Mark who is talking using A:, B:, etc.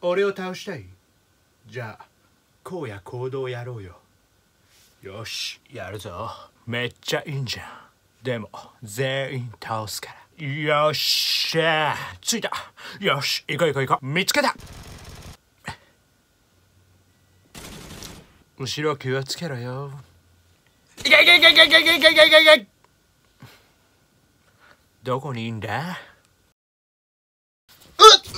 A: 俺を倒したいじゃあこうや行動やろうよ
B: よしやるぞめっちゃいいんじゃんでも全員倒すからよっしゃ着いたよし行こう行こう行こう見つけた
C: 後ろ気をつけろよ
D: いけいけいけいけ行け行け行け
E: どこにいんだうっ